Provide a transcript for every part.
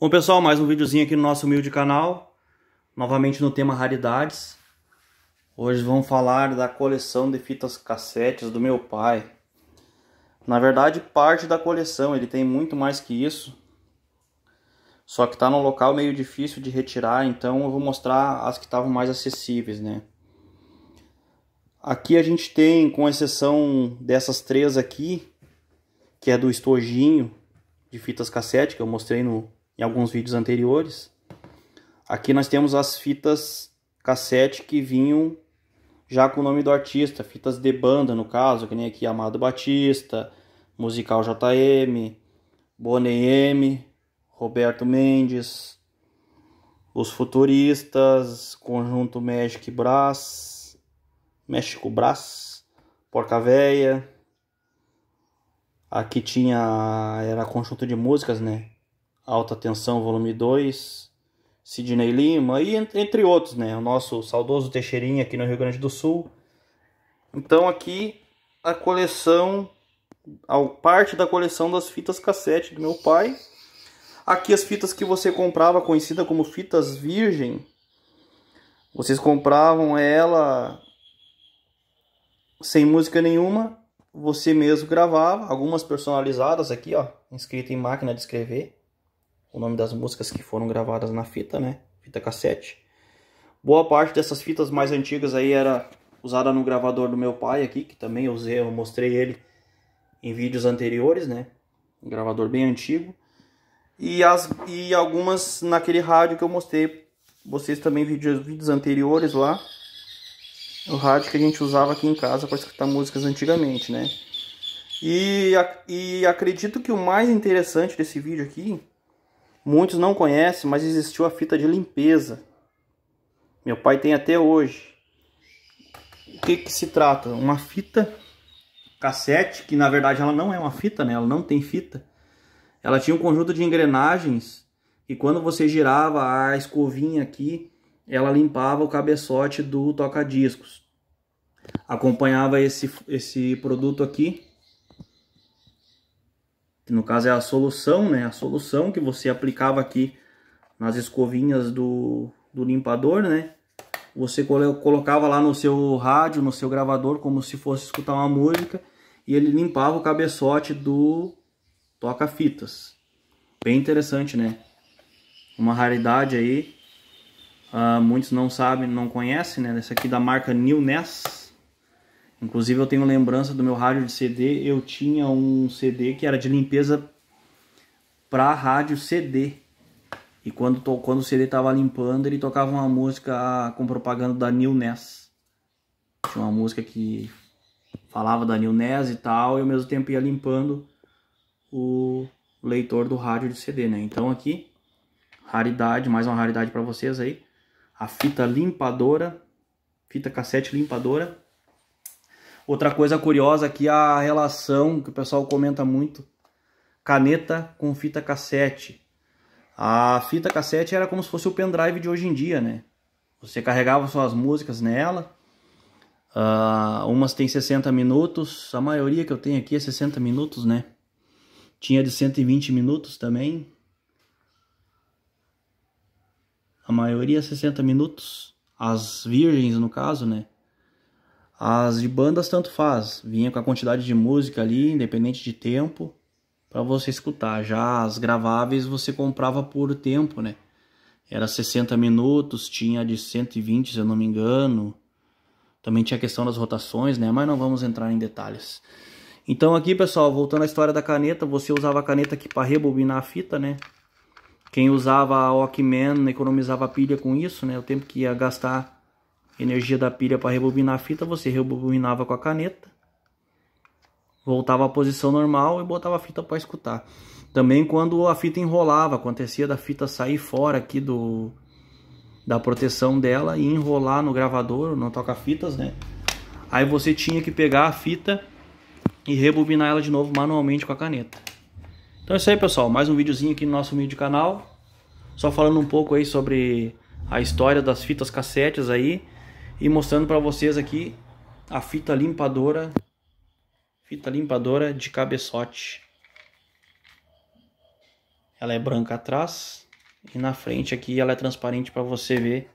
Bom pessoal, mais um videozinho aqui no nosso humilde canal, novamente no tema raridades. Hoje vamos falar da coleção de fitas cassetes do meu pai. Na verdade, parte da coleção, ele tem muito mais que isso. Só que está num local meio difícil de retirar, então eu vou mostrar as que estavam mais acessíveis, né? Aqui a gente tem, com exceção dessas três aqui, que é do estojinho de fitas cassete, que eu mostrei no em alguns vídeos anteriores. Aqui nós temos as fitas cassete que vinham já com o nome do artista, fitas de banda no caso, que nem aqui Amado Batista, Musical JM, Bonnie M, Roberto Mendes, Os Futuristas, Conjunto Magic Brás, México Brás, Porca Véia. Aqui tinha, era conjunto de músicas, né? Alta Tensão, volume 2, Sidney Lima, e entre outros, né? O nosso saudoso Teixeirinha aqui no Rio Grande do Sul. Então aqui a coleção, a parte da coleção das fitas cassete do meu pai. Aqui as fitas que você comprava, conhecida como fitas virgem. Vocês compravam ela sem música nenhuma, você mesmo gravava, algumas personalizadas aqui, ó, inscrita em máquina de escrever o nome das músicas que foram gravadas na fita, né? Fita cassete. Boa parte dessas fitas mais antigas aí era usada no gravador do meu pai aqui, que também eu usei, eu mostrei ele em vídeos anteriores, né? Um gravador bem antigo. E, as, e algumas naquele rádio que eu mostrei vocês também vídeos, vídeos anteriores lá. O rádio que a gente usava aqui em casa para escutar músicas antigamente, né? E, e acredito que o mais interessante desse vídeo aqui Muitos não conhecem, mas existiu a fita de limpeza. Meu pai tem até hoje. O que, que se trata? Uma fita cassete, que na verdade ela não é uma fita, né? Ela não tem fita. Ela tinha um conjunto de engrenagens e quando você girava a escovinha aqui, ela limpava o cabeçote do toca-discos. Acompanhava esse, esse produto aqui que no caso é a solução, né? A solução que você aplicava aqui nas escovinhas do, do limpador, né? Você colocava lá no seu rádio, no seu gravador, como se fosse escutar uma música, e ele limpava o cabeçote do toca-fitas. Bem interessante, né? Uma raridade aí. Uh, muitos não sabem, não conhecem, né? Essa aqui da marca New Ness. Inclusive eu tenho lembrança do meu rádio de CD, eu tinha um CD que era de limpeza para rádio CD. E quando, to, quando o CD tava limpando, ele tocava uma música ah, com propaganda da New Ness. Tinha uma música que falava da New Ness e tal, e ao mesmo tempo ia limpando o leitor do rádio de CD, né? Então aqui, raridade, mais uma raridade para vocês aí. A fita limpadora, fita cassete limpadora Outra coisa curiosa aqui é a relação que o pessoal comenta muito: caneta com fita cassete. A fita cassete era como se fosse o pendrive de hoje em dia, né? Você carregava suas músicas nela. Uh, umas tem 60 minutos, a maioria que eu tenho aqui é 60 minutos, né? Tinha de 120 minutos também. A maioria é 60 minutos, as virgens no caso, né? As de bandas tanto faz, vinha com a quantidade de música ali, independente de tempo, para você escutar. Já as graváveis você comprava por tempo, né? Era 60 minutos, tinha de 120, se eu não me engano. Também tinha a questão das rotações, né? Mas não vamos entrar em detalhes. Então aqui, pessoal, voltando à história da caneta, você usava a caneta aqui para rebobinar a fita, né? Quem usava a Walkman economizava pilha com isso, né? O tempo que ia gastar energia da pilha para rebobinar a fita, você rebobinava com a caneta, voltava à posição normal e botava a fita para escutar. Também quando a fita enrolava, acontecia da fita sair fora aqui do da proteção dela e enrolar no gravador, não toca fitas, né? Aí você tinha que pegar a fita e rebobinar ela de novo manualmente com a caneta. Então é isso aí, pessoal, mais um videozinho aqui no nosso meio de canal. Só falando um pouco aí sobre a história das fitas cassetes aí e mostrando para vocês aqui a fita limpadora, fita limpadora de cabeçote. Ela é branca atrás e na frente aqui ela é transparente para você ver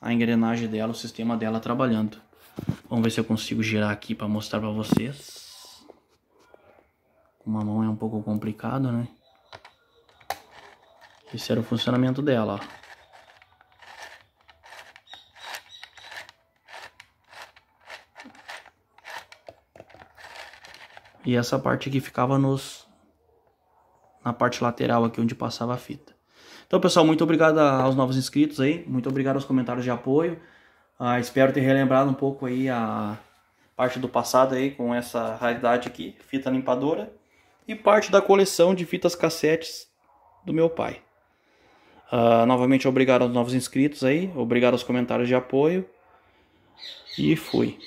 a engrenagem dela, o sistema dela trabalhando. Vamos ver se eu consigo girar aqui para mostrar para vocês. uma mão é um pouco complicado, né? Esse era o funcionamento dela, ó. E essa parte aqui ficava nos na parte lateral aqui onde passava a fita. Então, pessoal, muito obrigado aos novos inscritos aí, muito obrigado aos comentários de apoio. Ah, espero ter relembrado um pouco aí a parte do passado aí com essa raridade aqui, fita limpadora e parte da coleção de fitas cassetes do meu pai. Ah, novamente, obrigado aos novos inscritos aí, obrigado aos comentários de apoio e fui.